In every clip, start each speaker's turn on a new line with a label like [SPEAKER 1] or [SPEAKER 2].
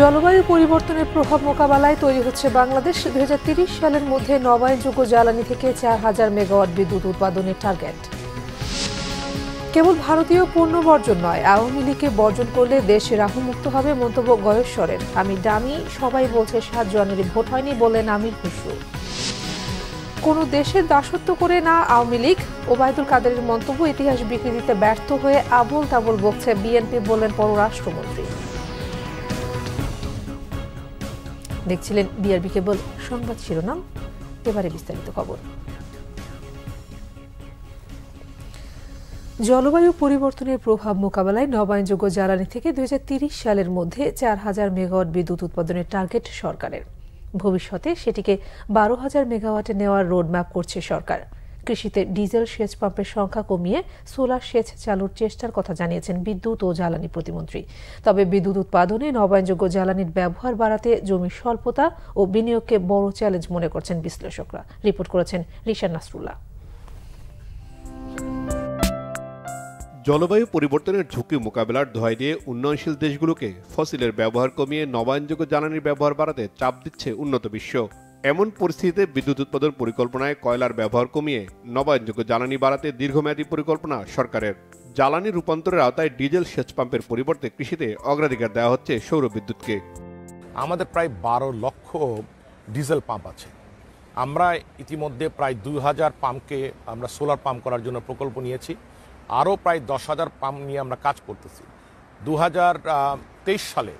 [SPEAKER 1] জলবায়ু পরিবর্তনের প্রভাব মোকাবেলায় তৈরি হচ্ছে বাংলাদেশ দু সালের মধ্যে নবায়নযোগ্য জ্বালানি থেকে চার হাজার মেগাওয়াট বিদ্যুৎ উৎপাদনের টার্গেট কেবল ভারতীয় পণ্য বর্জন নয় আওয়ামী লীগকে বর্জন করলে দেশ রাহুমুক্ত হবে মন্তব্য গয়েশ্বরের আমি দামি সবাই বলছে সাত জানুয়ারি ভোট হয়নি বললেন আমির খুশু কোনো দেশের দাসত্ব করে না আওয়ামী লীগ ওবায়দুল কাদেরের মন্তব্য ইতিহাস বিকৃতিতে ব্যর্থ হয়ে আবল তাবল বকছে বিএনপি বললেন পররাষ্ট্রমন্ত্রী দেখছিলেন বিআরবি কেবল সংবাদ শিরোনাম এবারে বিস্তারিত খবর জলবায়ু পরিবর্তনের প্রভাব মোকাবেলায় নবায়নযোগ্য জ্বালানি থেকে দুই সালের মধ্যে চার হাজার মেগাওয়াট বিদ্যুৎ উৎপাদনের টার্গেট সরকারের ভবিষ্যতে সেটিকে বারো হাজার মেগাওয়াটে নেওয়ার রোডম্যাপ করছে সরকার কৃষিতে ডিজেল সেচ পাম্পের সংখ্যা কমিয়ে সোলার সেচ চালুর চেষ্টার কথা জানিয়েছেন বিদ্যুৎ ও জ্বালানি প্রতিমন্ত্রী তবে বিদ্যুৎ উৎপাদনে নবায়নযোগ্য জ্বালানির ব্যবহার বাড়াতে জমির স্বল্পতা ও বিনিয়োগকে বড় চ্যালেঞ্জ মনে করছেন বিশ্লেষকরা রিপোর্ট করেছেন রিশান নাসরুল্লাহ
[SPEAKER 2] জলবায়ু পরিবর্তনের ঝুঁকি মোকাবেলার ধয় দিয়ে উন্নয়নশীল দেশগুলোকে ফসিলের ব্যবহার কমিয়ে নবায়নযোগ্য জ্বালানির ব্যবহার বাড়াতে চাপ দিচ্ছে উন্নত বিশ্ব এমন পরিস্থিতিতে বিদ্যুৎ উৎপাদন পরিকল্পনায় কয়লার ব্যবহার কমিয়ে নবায়নযোগ্য জ্বালানি বাড়াতে দীর্ঘমেয়াদী পরিকল্পনা সরকারের জ্বালানি রূপান্তরের আওতায় ডিজেল সেচ পাম্পের পরিবর্তে কৃষিতে অগ্রাধিকার দেওয়া হচ্ছে সৌর বিদ্যুৎকে আমাদের প্রায় বারো লক্ষ ডিজেল পাম্প আছে আমরা ইতিমধ্যে প্রায় দুই হাজার পাম্পকে আমরা সোলার পাম্প করার জন্য প্রকল্প নিয়েছি আরও প্রায় দশ হাজার পাম্প নিয়ে আমরা কাজ করতেছি দু সালে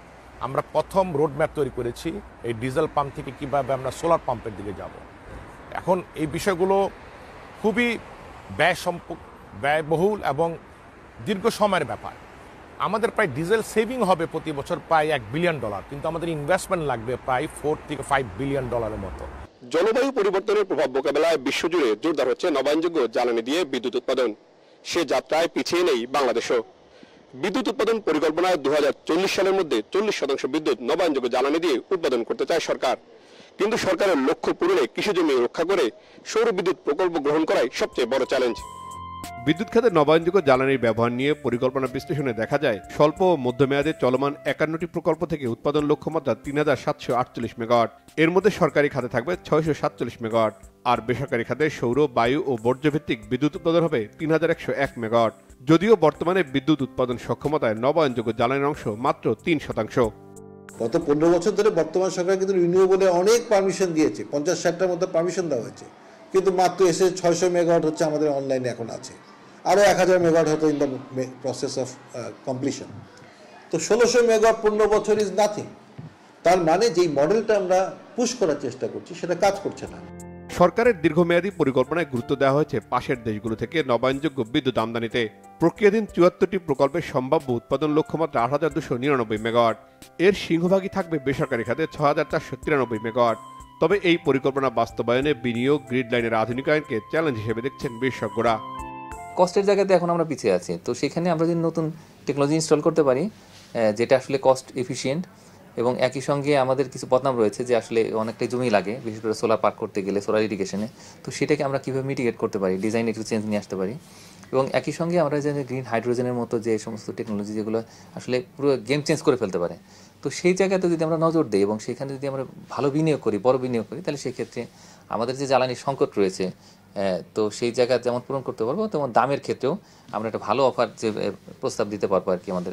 [SPEAKER 2] আমরা প্রথম রোডম্যাপ তৈরি করেছি এই ডিজেল পাম্প থেকে কীভাবে আমরা সোলার পাম্পের দিকে যাব এখন এই বিষয়গুলো খুবই ব্যয় সম্প ব্যয়বহুল এবং দীর্ঘ সময়ের ব্যাপার আমাদের প্রায় ডিজেল সেভিং হবে প্রতি বছর প্রায় এক বিলিয়ন ডলার কিন্তু আমাদের ইনভেস্টমেন্ট লাগবে প্রায় ফোর থেকে ফাইভ বিলিয়ন ডলারের মতো জলবায়ু পরিবর্তনের প্রভাব মোকাবেলায় বিশ্বজুড়ে জোরদার হচ্ছে নবায়নযোগ্য জ্বালানি দিয়ে বিদ্যুৎ উৎপাদন সে যাত্রায় পিছিয়ে নেই বাংলাদেশও বিদ্যুৎ উৎপাদন পরিকল্পনায় দু সালের মধ্যে চল্লিশ শতাংশ বিদ্যুৎ নবায়নযোগ্য জ্বালানি দিয়ে উৎপাদন করতে চায় সরকার কিন্তু সরকারের লক্ষ্য পূরণে কৃষি জমি রক্ষা করে সৌর বিদ্যুৎ প্রকল্প গ্রহণ করাই সবচেয়ে বড় চ্যালেঞ্জ বিদ্যুৎ খাতে নবায়নযোগ্য জ্বালানির ব্যবহার নিয়ে পরিকল্পনা বিশ্লেষণে দেখা যায় স্বল্প ও মধ্যমেয়াদে চলমান একান্নটি প্রকল্প থেকে উৎপাদন লক্ষ্যমাত্রা তিন হাজার সাতশো আটচল্লিশ মেগাওয়াট এর মধ্যে সরকারি খাতে থাকবে ছয়শো সাতচল্লিশ মেগাওয়াট আর বেসরকারি খাতে সৌর বায়ু ও বর্জ্যভিত্তিক বিদ্যুৎ উৎপাদন হবে তিন হাজার একশো এক মেগাওয়াট যদিও বর্তমানে বিদ্যুৎ উৎপাদন সক্ষমতায় নবায়নযোগ্য জ্বালানির অংশ মাত্র তিন শতাংশ
[SPEAKER 3] গত পনেরো বছর ধরে বর্তমান সরকার কিন্তু রিনিউয়েবলে অনেক পারমিশন দিয়েছে পঞ্চাশ ষাটটার মধ্যে পারমিশন দেওয়া হয়েছে কিন্তু মাত্র এসে ছয়শো মেগাওয়াট হচ্ছে আমাদের অনলাইনে এখন আছে আরও এক হাজার মেগাওয়াট হয়তো in the process of completion তো ষোলোশো মেগাওয়াট পনেরো বছর ইজ নাথিং তার মানে যেই মডেলটা আমরা পুশ করার চেষ্টা করছি সেটা কাজ করছে না
[SPEAKER 2] সরকারের দীর্ঘমেয়াদী পরিকল্পনায় গুরুত্ব দেওয়া হয়েছে পাশের দেশগুলো থেকে নবায়নযোগ্য বিদ্যুৎ আমদানিতে প্রক্রিয়াধীন চুয়াত্তরটি প্রকল্পের সম্ভাব্য উৎপাদন লক্ষ্যমাত্রা আট হাজার দুশো নিরানব্বই মেগাওয়াট এর সিংহভাগই থাকবে বেসরকারি খাতে ছ হাজার চারশো তিরানব্বই মেগাওয়াট তবে এই পরিকল্পনা বাস্তবায়নে বিনিয়োগ গ্রিড লাইনের আধুনিকায়নকে চ্যালেঞ্জ হিসেবে দেখছেন বিশেষজ্ঞরা কস্টের জায়গাতে এখন আমরা পিছিয়ে আছি তো সেখানে আমরা যদি নতুন টেকনোলজি ইনস্টল করতে পারি যেটা আসলে কস্ট এফিসিয়েন্ট
[SPEAKER 4] এবং একই সঙ্গে আমাদের কিছু বদনাম রয়েছে যে আসলে অনেকটাই জমি লাগে বিশেষ করে সোলার পার্ক করতে গেলে সোলার ইরিগেশনে তো সেটাকে আমরা কীভাবে মিটিগেট করতে পারি ডিজাইন একটু চেঞ্জ নিয়ে আসতে পারি এবং একই সঙ্গে আমরা যে গ্রিন হাইড্রোজেনের মতো যে সমস্ত টেকনোলজি যেগুলো আসলে পুরো গেম চেঞ্জ করে ফেলতে পারে তো সেই জায়গাতে যদি আমরা নজর দিই এবং সেখানে যদি আমরা ভালো বিনিয়োগ করি বড় বিনিয়োগ করি তাহলে সেক্ষেত্রে আমাদের যে জ্বালানির সংকট রয়েছে তো সেই জায়গা যেমন পূরণ করতে পারবো তেমন দামের ক্ষেত্রেও আমরা একটা ভালো অফার যে প্রস্তাব দিতে পারবো আর কি আমাদের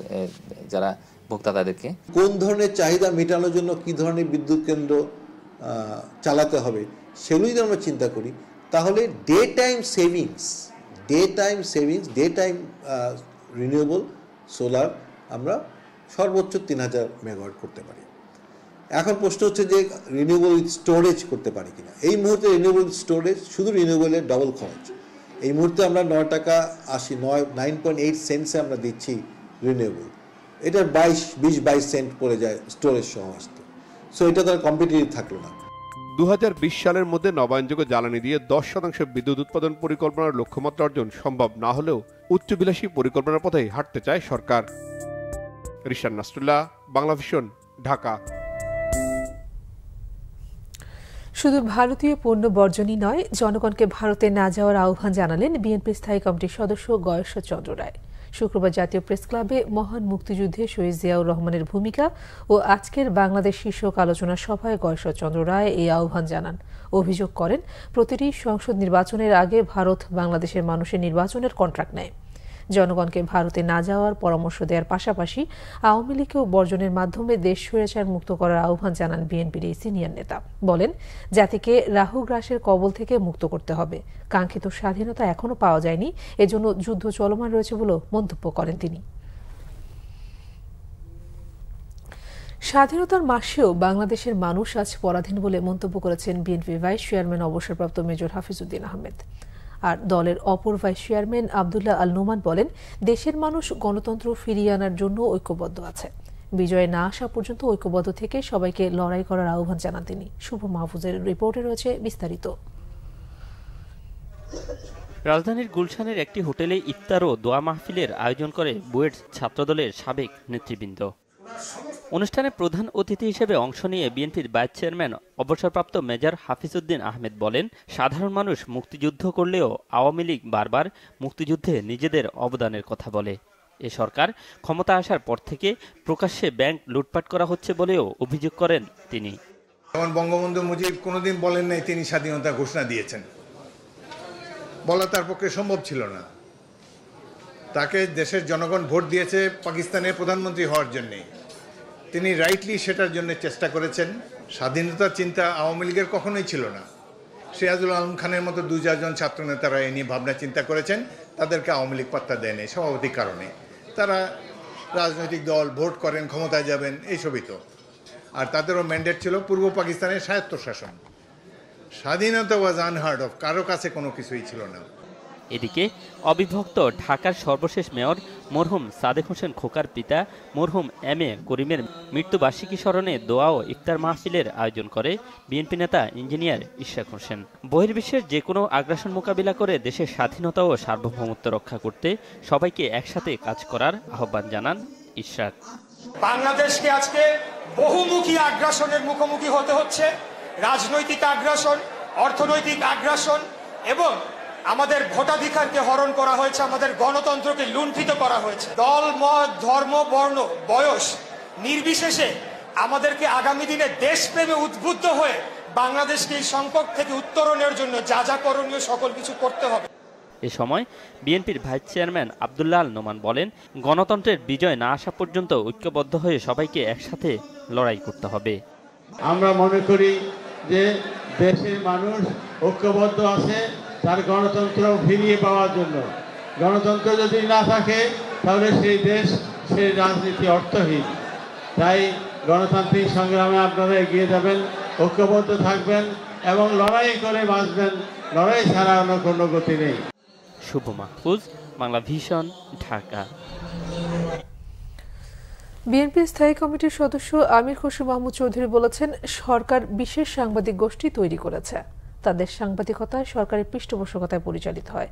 [SPEAKER 4] যারা ভোক্তাদেরকে
[SPEAKER 3] কোন ধরনের চাহিদা মেটানোর জন্য কি ধরনের বিদ্যুৎ কেন্দ্র চালাতে হবে সেগুলো যদি আমরা চিন্তা করি তাহলে day time savings day time savings day time renewable solar আমরা সর্বোচ্চ তিন হাজার মেগাওয়াট করতে পারি এখন প্রশ্ন হচ্ছে যে রিনিউয়েবল উইথ স্টোরেজ করতে পারি কিনা এই মুহূর্তে রিনিউয়েবল উইথ স্টোরেজ শুধু রিনিউয়েবলের ডবল খরচ এই মুহূর্তে আমরা নয় টাকা আশি নয় নাইন পয়েন্ট এইট সেন্সে আমরা দিচ্ছি রিনিউয়েবল এটার বাইশ বিশ বাইশ সেন্ট পড়ে যায় স্টোরের সমস্ত সো এটা তার কম্পিটিটিভ থাকলো না
[SPEAKER 2] দু সালের মধ্যে নবায়নযোগ্য জ্বালানি দিয়ে দশ শতাংশ বিদ্যুৎ উৎপাদন পরিকল্পনার লক্ষ্যমাত্রা অর্জন সম্ভব না হলেও উচ্চবিলাসী পরিকল্পনার পথে হাঁটতে চায় সরকার রিশান নাস্টুল্লাহ বাংলা ভিশন ঢাকা
[SPEAKER 1] শুধু ভারতীয় পণ্য বর্জনই নয় জনগণকে ভারতে না যাওয়ার আহ্বান জানালেন বিএনপি স্থায়ী কমিটির সদস্য গয়েশ্বর চন্দ্র রায় শুক্রবার জাতীয় প্রেস ক্লাবে মহান মুক্তিযুদ্ধে শহীদ জিয়াউর রহমানের ভূমিকা ও আজকের বাংলাদেশ শীর্ষক আলোচনা সভায় চন্দ্র রায় এই আহ্বান জানান অভিযোগ করেন প্রতিটি সংসদ নির্বাচনের আগে ভারত বাংলাদেশের মানুষের নির্বাচনের কন্ট্রাক্ট নেয় জনগণকে ভারতে না যাওয়ার পরামর্শ দেওয়ার পাশাপাশি আওয়ামী লীগকেও বর্জনের মাধ্যমে দেশ স্বৈরাচার মুক্ত করার আহ্বান জানান বিএনপির এই সিনিয়র নেতা বলেন জাতিকে রাহুগ্রাসের কবল থেকে মুক্ত করতে হবে কাঙ্ক্ষিত স্বাধীনতা এখনও পাওয়া যায়নি এজন্য যুদ্ধ চলমান রয়েছে বলেও মন্তব্য করেন তিনি স্বাধীনতার মাসেও বাংলাদেশের মানুষ আজ পরাধীন বলে মন্তব্য করেছেন বিএনপি ভাইস চেয়ারম্যান অবসরপ্রাপ্ত মেজর উদ্দিন আহমেদ আর দলের অপর ভাইস চেয়ারম্যান আবদুল্লাহ আল নোমান বলেন দেশের মানুষ গণতন্ত্র ফিরিয়ে আনার জন্য ঐক্যবদ্ধ আছে বিজয়ে না আসা পর্যন্ত ঐক্যবদ্ধ থেকে সবাইকে লড়াই করার আহ্বান জানান তিনি শুভ মাহফুজের রিপোর্টে রয়েছে বিস্তারিত
[SPEAKER 4] রাজধানীর গুলশানের একটি হোটেলে ইফতার ও দোয়া মাহফিলের আয়োজন করে বুয়েট ছাত্রদলের সাবেক নেতৃবৃন্দ অনুষ্ঠানে প্রধান অতিথি হিসেবে অংশ নিয়ে বিএনপির ভাইস চেয়ারম্যান অবসরপ্রাপ্ত মেজর হাফিজউদ্দিন আহমেদ বলেন সাধারণ মানুষ মুক্তিযুদ্ধ করলেও আওয়ামী লীগ বারবার মুক্তিযুদ্ধে নিজেদের অবদানের কথা বলে এ সরকার ক্ষমতা আসার পর থেকে প্রকাশ্যে ব্যাংক লুটপাট করা হচ্ছে বলেও অভিযোগ করেন তিনি
[SPEAKER 3] যেমন বঙ্গবন্ধু মুজিব কোনোদিন বলেন নাই তিনি স্বাধীনতা ঘোষণা দিয়েছেন বলা তার পক্ষে সম্ভব ছিল না তাকে দেশের জনগণ ভোট দিয়েছে পাকিস্তানের প্রধানমন্ত্রী হওয়ার জন্যে তিনি রাইটলি সেটার জন্য চেষ্টা করেছেন স্বাধীনতার চিন্তা আওয়ামী লীগের কখনোই ছিল না সিরাজুল আলম খানের মতো দু চারজন ছাত্রনেতারা এ নিয়ে ভাবনা চিন্তা করেছেন তাদেরকে আওয়ামী লীগ পাত্তা দেয়নি সভাপতির কারণে তারা রাজনৈতিক দল ভোট করেন ক্ষমতায় যাবেন এইসবই তো আর তাদেরও ম্যান্ডেট ছিল পূর্ব পাকিস্তানের স্বায়ত্তশাসন স্বাধীনতা ওয়াজ আনহার্ড অফ কারো কাছে কোনো কিছুই ছিল না এদিকে অবিভক্ত ঢাকার
[SPEAKER 4] সর্বশেষ মেয়র মরহুম সাদেক হোসেন খোকার পিতা মরহুম এম এ করিমের মৃত্যুবার্ষিকী স্মরণে দোয়া ও ইফতার মাহফিলের আয়োজন করে বিএনপি নেতা ইঞ্জিনিয়ার ইশাক হোসেন বহির্বিশ্বের যে কোনো আগ্রাসন মোকাবিলা করে দেশের স্বাধীনতা ও সার্বভৌমত্ব রক্ষা করতে সবাইকে একসাথে কাজ করার আহ্বান জানান ইশাক
[SPEAKER 2] বাংলাদেশকে আজকে বহুমুখী আগ্রাসনের মুখোমুখি হতে হচ্ছে রাজনৈতিক আগ্রাসন অর্থনৈতিক আগ্রাসন এবং আমাদের ভোটাধিকারকে হরণ করা হয়েছে আমাদের গণতন্ত্রকে লুণ্ঠিত করা হয়েছে দল মত ধর্ম বর্ণ বয়স নির্বিশেষে আমাদেরকে আগামী দিনে দেশপ্রেমে উদ্বুদ্ধ হয়ে বাংলাদেশকে এই সংকট থেকে উত্তরণের জন্য যা যা করণীয় সকল কিছু করতে হবে
[SPEAKER 4] এ সময় বিএনপির ভাইস চেয়ারম্যান আবদুল্লাহ আল নোমান বলেন গণতন্ত্রের বিজয় না আসা পর্যন্ত ঐক্যবদ্ধ হয়ে সবাইকে একসাথে লড়াই করতে হবে
[SPEAKER 3] আমরা মনে করি যে দেশের মানুষ ঐক্যবদ্ধ আছে তার গণতন্ত্র ফিরিয়ে পাওয়ার জন্য গণতন্ত্র যদি না থাকে তাহলে সেই দেশ সেই রাজনীতি অর্থহীন তাই গণতান্ত্রিক সংগ্রামে আপনারা এগিয়ে যাবেন ঐক্যবদ্ধ থাকবেন এবং লড়াই করে বাঁচবেন লড়াই ছাড়া অন্য কোনো গতি নেই
[SPEAKER 4] শুভ মাহফুজ বাংলা ভীষণ ঢাকা
[SPEAKER 1] বিএনপি স্থায়ী কমিটির সদস্য আমির খুশি মাহমুদ চৌধুরী বলেছেন সরকার বিশেষ সাংবাদিক গোষ্ঠী তৈরি করেছে তাদের সাংবাদিকতায় সরকারের পৃষ্ঠপোষকতায় পরিচালিত হয়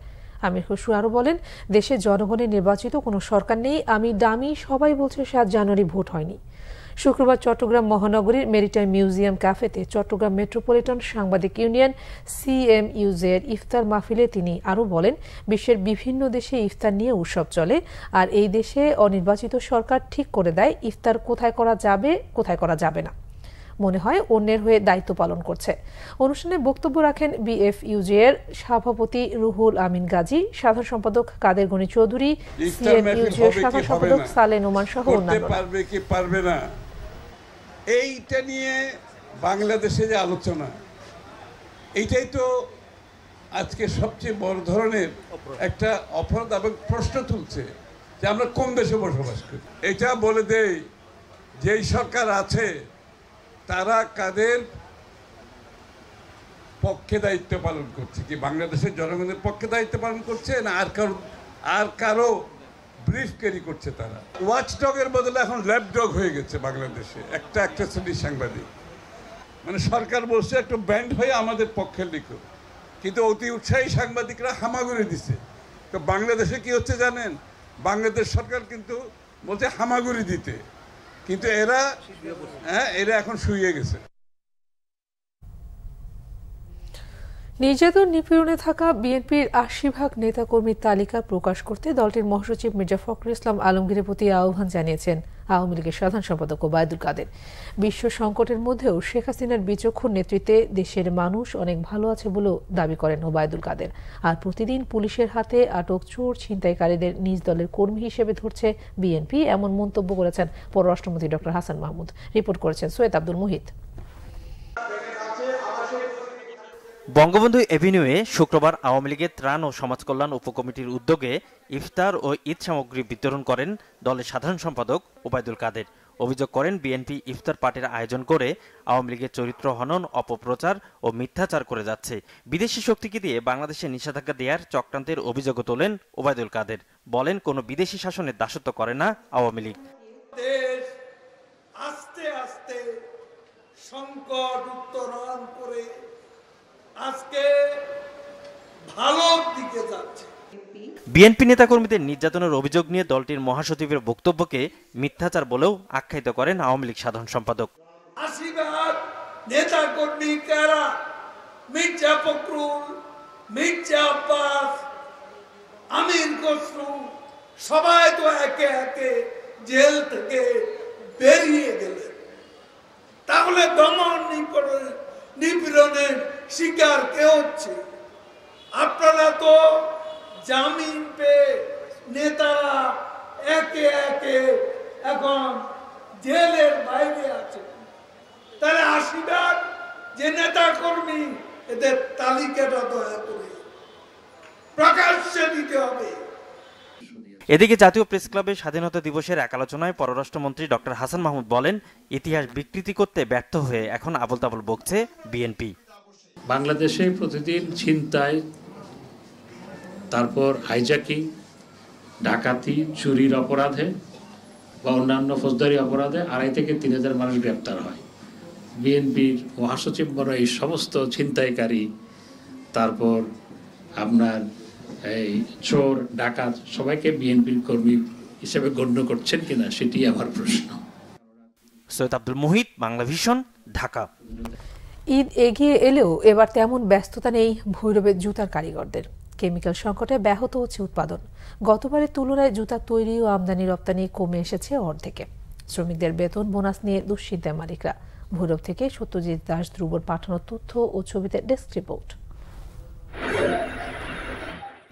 [SPEAKER 1] আমির খসরু আরও বলেন দেশে জনগণের নির্বাচিত কোনো সরকার নেই আমি দামি সবাই বলছে সাত জানুয়ারি ভোট হয়নি শুক্রবার চট্টগ্রাম মহানগরীর মেরিটাইম মিউজিয়াম ক্যাফেতে চট্টগ্রাম মেট্রোপলিটন সাংবাদিক ইউনিয়ন সিএমইউজের ইফতার মাহফিলে তিনি আরও বলেন বিশ্বের বিভিন্ন দেশে ইফতার নিয়ে উৎসব চলে আর এই দেশে অনির্বাচিত সরকার ঠিক করে দেয় ইফতার কোথায় করা যাবে কোথায় করা যাবে না মনে হয় অন্যের হয়ে দায়িত্ব পালন করছে অনুষ্ঠানে বক্তব্য রাখেন বিএফইউজি এর সভাপতি রুহুল আমিন গাজী সাধারণ সম্পাদক কাদের গণি চৌধুরী সিএমইউজি এর সাধারণ সম্পাদক সালেন ওমান সহ অন্যান্য
[SPEAKER 3] পারবে কি পারবে না এইটা নিয়ে বাংলাদেশে যে আলোচনা এইটাই তো আজকে সবচেয়ে বড় ধরনের একটা অপরাধ এবং প্রশ্ন তুলছে যে আমরা কোন দেশে বসবাস করি এটা বলে দেই যেই সরকার আছে তারা কাদের পক্ষে দায়িত্ব পালন করছে কি বাংলাদেশের জনগণের পক্ষে দায়িত্ব পালন করছে না আর কারো আর কারো ব্রিফ ক্যারি করছে তারা ওয়াচ ডগের বদলে এখন ল্যাপডগ হয়ে গেছে বাংলাদেশে একটা একটা শ্রেণীর সাংবাদিক মানে সরকার বলছে একটু ব্যান্ড হয়ে আমাদের পক্ষে লিখো কিন্তু অতি উৎসাহী সাংবাদিকরা হামাগুড়ি দিছে তো বাংলাদেশে কি হচ্ছে জানেন বাংলাদেশ সরকার কিন্তু বলছে হামাগুড়ি দিতে কিন্তু এরা হ্যাঁ এরা এখন শুয়ে গেছে
[SPEAKER 1] নির্যাতন নিপীড়নে থাকা বিএনপির আশি ভাগ নেতাকর্মীর তালিকা প্রকাশ করতে দলটির মহাসচিব মির্জা ফখরুল ইসলাম আলমগীরের প্রতি আহ্বান জানিয়েছেন আওয়ামী লীগের সাধারণ সম্পাদক ওবায়দুল কাদের বিশ্ব সংকটের মধ্যেও শেখ হাসিনার বিচক্ষণ নেতৃত্বে দেশের মানুষ অনেক ভালো আছে বলেও দাবি করেন ওবায়দুল কাদের আর প্রতিদিন পুলিশের হাতে আটক চোর ছিনতাইকারীদের নিজ দলের কর্মী হিসেবে ধরছে বিএনপি এমন মন্তব্য করেছেন পররাষ্ট্রমন্ত্রী ড হাসান মাহমুদ রিপোর্ট করেছেন সৈয়দ আব্দুল মুহিত
[SPEAKER 4] বঙ্গবন্ধু এভিনিউয়ে শুক্রবার আওয়ামী লীগের ত্রাণ ও সমাজকল্যাণ উপকমিটির উদ্যোগে ইফতার ও ঈদ সামগ্রী বিতরণ করেন দলের সাধারণ সম্পাদক ওবায়দুল কাদের অভিযোগ করেন বিএনপি ইফতার পার্টির আয়োজন করে আওয়ামী লীগের চরিত্র হনন অপপ্রচার ও মিথ্যাচার করে যাচ্ছে বিদেশি শক্তিকে দিয়ে বাংলাদেশে নিষেধাজ্ঞা দেওয়ার চক্রান্তের অভিযোগও তোলেন ওবায়দুল কাদের বলেন কোনো বিদেশি শাসনের দাসত্ব করে না আওয়ামী লীগ
[SPEAKER 3] আস্তে আস্তে সংকট উত্তরণ করে আজকে ভালোর দিকে যাচ্ছে
[SPEAKER 4] বিএনপি নেতাকর্মীদের নির্যাতনের অভিযোগ নিয়ে দলটির মহাসচিবের বক্তব্যকে মিথ্যাচার বলেও আখ্যায়িত করেন আওয়ামী লীগ সাধারণ সম্পাদক
[SPEAKER 3] আশি নেতাকর্মী কারা মির্জা ফখরুল মির্জা আব্বাস আমির খসরু সবাই তো একে একে জেল থেকে শিকার কে হচ্ছে আপনারা তো জামিন পেয়ে নেতারা একে একে এখন জেলের বাইরে আছে তাহলে আশীর্বাদ যে নেতা কর্মী এদের তালিকাটা দয়া করে প্রকাশ্যে দিতে হবে
[SPEAKER 4] এদিকে জাতীয় প্রেস ক্লাবের স্বাধীনতা দিবসের এক আলোচনায় পররাষ্ট্রমন্ত্রী ডক্টর হাসান মাহমুদ বলেন ইতিহাস বিকৃতি করতে ব্যর্থ হয়ে এখন আবল তাবল বকছে বিএনপি বাংলাদেশে প্রতিদিন
[SPEAKER 3] ছিনতাই তারপর হাইজাকিং ডাকাতি চুরির অপরাধে বা অন্যান্য ফৌজদারি অপরাধে আড়াই থেকে তিন হাজার মানুষ গ্রেপ্তার হয় বিএনপির মহাসচিব বড় এই সমস্ত ছিনতাইকারী তারপর আপনার এই চোর ডাকাত সবাইকে বিএনপির কর্মী হিসেবে গণ্য করছেন কিনা সেটি আমার প্রশ্ন
[SPEAKER 4] সৈয়দ আব্দুল মুহিত বাংলা ভিশন ঢাকা
[SPEAKER 1] ঈদ এগিয়ে এলেও এবার তেমন ব্যস্ততা নেই ভৈরবের জুতার কারিগরদের কেমিক্যাল সংকটে ব্যাহত হচ্ছে উৎপাদন গতবারের তুলনায় জুতা তৈরি ও আমদানি রপ্তানি কমে এসেছে অর্ধেকে শ্রমিকদের বেতন বোনাস নিয়ে দুশ্চিন্তায় মালিকরা ভৈরব থেকে সত্যজিৎ দাস ধ্রুবর পাঠানো তথ্য ও ছবিতে ডেস্ক রিপোর্ট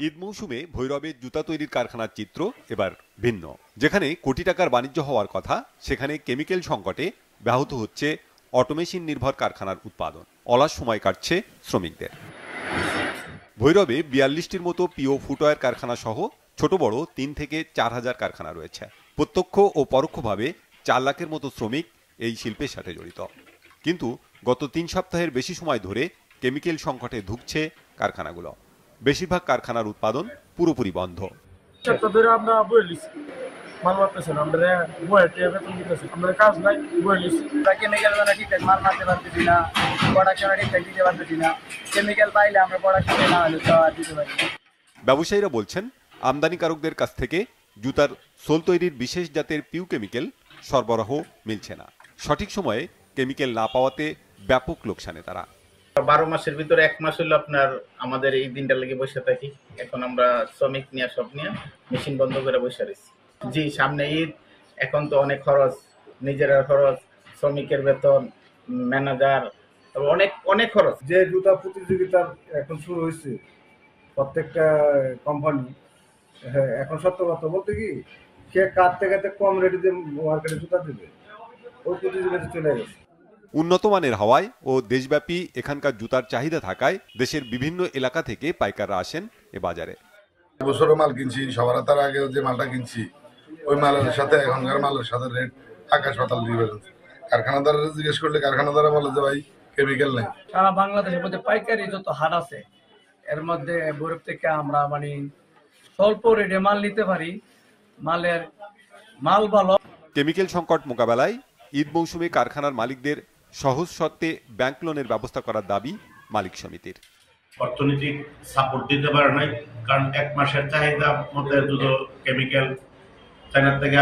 [SPEAKER 5] ঈদ মৌসুমে ভৈরবের জুতা তৈরির কারখানার চিত্র এবার ভিন্ন যেখানে কোটি টাকার বাণিজ্য হওয়ার কথা সেখানে কেমিক্যাল সংকটে ব্যাহত হচ্ছে অটোমেশিন নির্ভর কারখানার উৎপাদন অলাস সময় কাটছে শ্রমিকদের ভৈরবে বিয়াল্লিশটির মতো পিও ফুটওয়ার কারখানা সহ ছোট বড় তিন থেকে চার হাজার কারখানা রয়েছে প্রত্যক্ষ ও পরোক্ষভাবে চার লাখের মতো শ্রমিক এই শিল্পের সাথে জড়িত কিন্তু গত তিন সপ্তাহের বেশি সময় ধরে কেমিক্যাল সংকটে ধুকছে কারখানাগুলো বেশিরভাগ কারখানার উৎপাদন পুরোপুরি বন্ধ
[SPEAKER 1] আচ্ছা,
[SPEAKER 4] মাল মারতেছে আমরা বেতন আমরা কাজ নাই
[SPEAKER 6] কেমিক্যাল মানে ঠিকঠাক মাল মারতে পারতেছি না প্রোডাকশন ঠিকঠাক দিতে পারতেছি না কেমিক্যাল পাইলে আমরা প্রোডাকশন না হলে তো আর দিতে পারি
[SPEAKER 5] ব্যবসায়ীরা বলছেন আমদানিকারকদের কাছ থেকে জুতার সোল তৈরির বিশেষ জাতের পিউ কেমিক্যাল সরবরাহ মিলছে না সঠিক সময়ে কেমিক্যাল না পাওয়াতে ব্যাপক লোকসানে তারা
[SPEAKER 4] বারো মাসের ভিতরে এক মাস হলো আপনার আমাদের এই দিনটা লেগে বসে থাকি এখন আমরা শ্রমিক নিয়ে সব নিয়ে মেশিন বন্ধ করে বসে রয়েছি জি সামনে ঈদ এখন তো অনেক খরচ নিজেরা খরচ শ্রমিকের বেতন ম্যানেজার অনেক
[SPEAKER 3] অনেক খরচ যে জুতা প্রতিযোগিতা এখন শুরু হয়েছে প্রত্যেকটা কোম্পানি হ্যাঁ এখন সত্য কথা বলতে কি কে কাটতে কাটতে কম রেটে দিয়ে মার্কেটে জুতা দেবে ওই প্রতিযোগিতা
[SPEAKER 2] চলে গেছে
[SPEAKER 5] উন্নত মানের হওয়ায় ও দেশব্যাপী এখানকার জুতার চাহিদা থাকায় দেশের বিভিন্ন এলাকা থেকে পাইকাররা আসেন এ বাজারে
[SPEAKER 2] এবছরও মাল কিনছি সবার তার আগে যে মালটা কিনছি ওই মালের সাথে এখনকার মালের সাথে রেট আকাশ পাতাল ডিফারেন্স কারখানাদার জিজ্ঞেস করলে কারখানাদারা বলে যে ভাই কেমিক্যাল নেই
[SPEAKER 6] সারা বাংলাদেশের মধ্যে পাইকারি যত হার আছে এর মধ্যে বরফ থেকে আমরা মানে স্বল্প রেটে মাল নিতে পারি মালের
[SPEAKER 5] মাল ভালো কেমিক্যাল সংকট মোকাবেলায় ঈদ মৌসুমে কারখানার মালিকদের সহজ শর্তে ব্যাংক লোনের ব্যবস্থা করার দাবি মালিক সমিতির
[SPEAKER 2] অর্থনৈতিক সাপোর্ট দিতে পারে নাই কারণ এক মাসের চাহিদা মধ্যে দুটো কেমিক্যাল চায়নার থেকে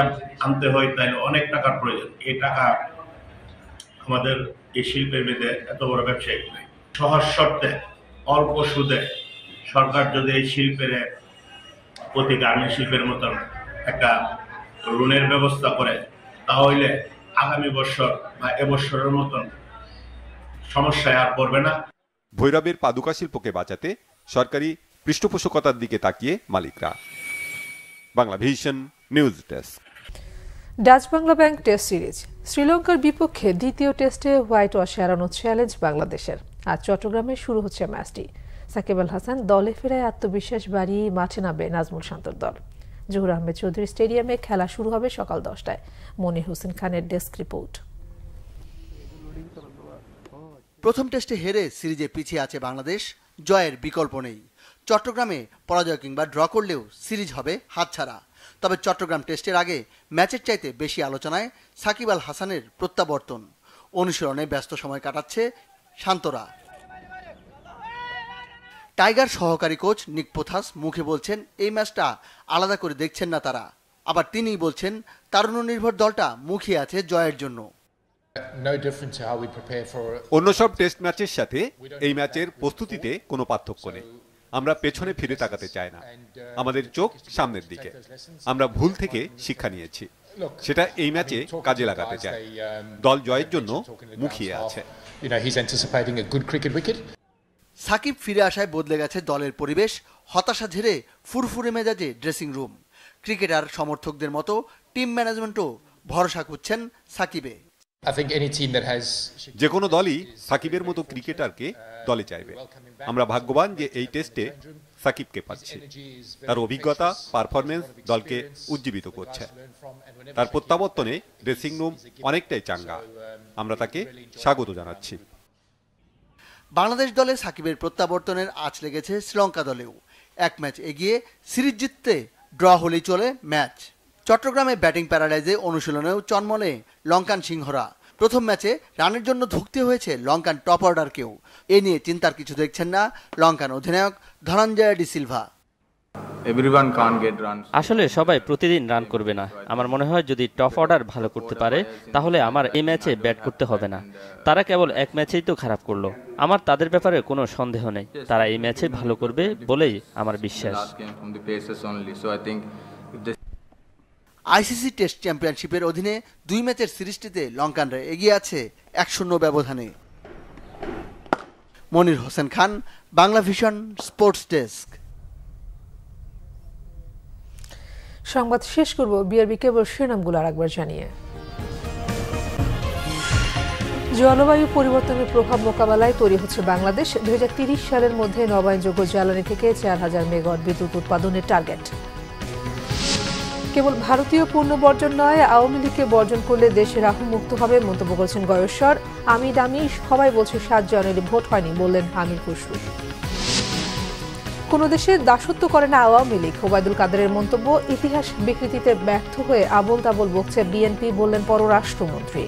[SPEAKER 2] আনতে হয় তাহলে অনেক টাকার প্রয়োজন এই টাকা আমাদের এই শিল্পের মেয়েদের এত বড় ব্যবসায়ী সহজ শর্তে অল্প সুদে সরকার যদি এই শিল্পের প্রতি গার্মেন্ট শিল্পের মতন একটা ঋণের ব্যবস্থা করে তাহলে আগামী বছর বা এবছরের মতন সমস্যায় আর পড়বে না
[SPEAKER 5] ভৈরবের পাদুকা শিল্পকে বাঁচাতে সরকারি পৃষ্ঠপোষকতার দিকে তাকিয়ে মালিকরা Bangla vision news desk
[SPEAKER 1] Dutch Bangla bank test series শ্রীলঙ্কার বিপক্ষে দ্বিতীয় টেস্টে হোয়াইট ওয়াশে হারানো চ্যালেঞ্জ বাংলাদেশের আর চট্টগ্রামে শুরু হচ্ছে ম্যাচটি সাকিব আল হাসান দলে ফেরায় আত্মবিশ্বাস বাড়িয়ে মাঠে নামবে নাজমুল শান্তর দল জহুর আহমেদ চৌধুরী স্টেডিয়ামে খেলা শুরু হবে সকাল দশটায় মনির হোসেন খানের ডেস্ক রিপোর্ট
[SPEAKER 6] প্রথম টেস্টে হেরে সিরিজে পিছিয়ে আছে বাংলাদেশ জয়ের বিকল্প নেই চট্টগ্রামে পরাজয় কিংবা ড্র করলেও সিরিজ হবে হাতছাড়া তবে চট্টগ্রাম টেস্টের আগে ম্যাচের চাইতে বেশি আলোচনায় সাকিব আল হাসানের প্রত্যাবর্তন অনুশীলনে ব্যস্ত সময় কাটাচ্ছে শান্তরা টাইগার সহকারী কোচ নিক পোথাস মুখে বলছেন এই ম্যাচটা আলাদা করে দেখছেন না তারা আবার তিনিই বলছেন তারুণ্য নির্ভর দলটা মুখিয়ে আছে জয়ের জন্য
[SPEAKER 5] অন্য সব টেস্ট ম্যাচের সাথে এই ম্যাচের প্রস্তুতিতে কোনো পার্থক্য নেই আমরা পেছনে ফিরে তাকাতে চাই না uh, আমাদের চোখ সামনের দিকে আমরা ভুল থেকে শিক্ষা নিয়েছি সেটা এই ম্যাচে কাজে লাগাতে চাই um, দল জয়ের
[SPEAKER 6] জন্য মুখিয়ে আছে সাকিব ফিরে আসায় বদলে গেছে দলের পরিবেশ হতাশা ঝেড়ে ফুরফুরে মেজাজে ড্রেসিং রুম ক্রিকেটার সমর্থকদের মতো টিম ম্যানেজমেন্টও ভরসা করছেন সাকিবে যে কোনো দলই সাকিবের মতো ক্রিকেটারকে
[SPEAKER 5] দলে চাইবে আমরা ভাগ্যবান যে এই টেস্টে সাকিবকে পাচ্ছি তার অভিজ্ঞতা পারফরমেন্স দলকে উজ্জীবিত করছে তার প্রত্যাবর্তনে ড্রেসিং রুম অনেকটাই চাঙ্গা
[SPEAKER 6] আমরা তাকে স্বাগত জানাচ্ছি বাংলাদেশ দলে সাকিবের প্রত্যাবর্তনের আঁচ লেগেছে শ্রীলঙ্কা দলেও এক ম্যাচ এগিয়ে সিরিজ জিততে ড্র হলেই চলে ম্যাচ চট্টগ্রামে ব্যাটিং প্যারালাইজে অনুশীলনেও চনমলে লঙ্কান সিংহরা প্রথম ম্যাচে রানের জন্য ধুকতে হয়েছে লঙ্কান টপ অর্ডারকেও এ নিয়ে চিন্তার কিছু দেখছেন না লঙ্কান অধিনায়ক ধনঞ্জয় ডি সিলভা
[SPEAKER 4] আসলে সবাই প্রতিদিন রান করবে না আমার মনে হয় যদি টপ অর্ডার ভালো করতে পারে তাহলে আমার এই ম্যাচে ব্যাট করতে হবে না তারা কেবল এক ম্যাচেই তো খারাপ করলো আমার তাদের ব্যাপারে কোনো সন্দেহ নেই তারা এই ম্যাচে ভালো করবে বলেই আমার বিশ্বাস
[SPEAKER 6] আইসিসি টেস্ট চ্যাম্পিয়নশিপের অধীনে দুই ম্যাচের সিরিজটিতে লঙ্কানরা এগিয়ে আছে এক শূন্য ব্যবধানে Monir Hossain Khan Bangla vision sports desk
[SPEAKER 1] সংবাদ শেষ করব বিআরবি কেবল শিরোনামগুলো আরেকবার জানিয়ে জলবায়ু পরিবর্তনের প্রভাব মোকাবেলায় তৈরি হচ্ছে বাংলাদেশ দুই সালের মধ্যে নবায়নযোগ্য জ্বালানি থেকে চার হাজার মেগাওয়াট বিদ্যুৎ উৎপাদনের টার্গেট কেবল ভারতীয় পূর্ণ বর্জন নয় আওয়ামী লীগকে বর্জন করলে দেশে রাহু মুক্ত হবে মন্তব্য করেছেন গয়েশ্বর আমি দামি সবাই বলছে সাত জনের ভোট হয়নি বললেন আমির খুশরু কোনো দেশে দাসত্ব করে না আওয়ামী লীগ ওবায়দুল কাদেরের মন্তব্য ইতিহাস বিকৃতিতে ব্যর্থ হয়ে আবল তাবল বকছে বিএনপি বললেন পররাষ্ট্রমন্ত্রী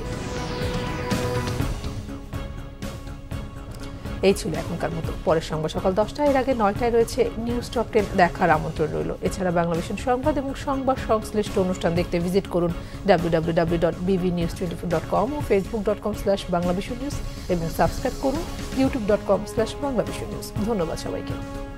[SPEAKER 1] এই ছিল এখনকার মতো পরের সংবাদ সকাল দশটায় এর আগে নয়টায় রয়েছে নিউজ টপ টেন দেখার আমন্ত্রণ রইল এছাড়া বাংলাদেশ সংবাদ এবং সংবাদ সংশ্লিষ্ট অনুষ্ঠান দেখতে ভিজিট করুন W W W dot BV news twenty four dot com ও Facebook dot com slash Bishwa news এবং সাবস্ক্রাইব করুন YouTube dot com slash Bishwa news ধন্যবাদ সবাইকে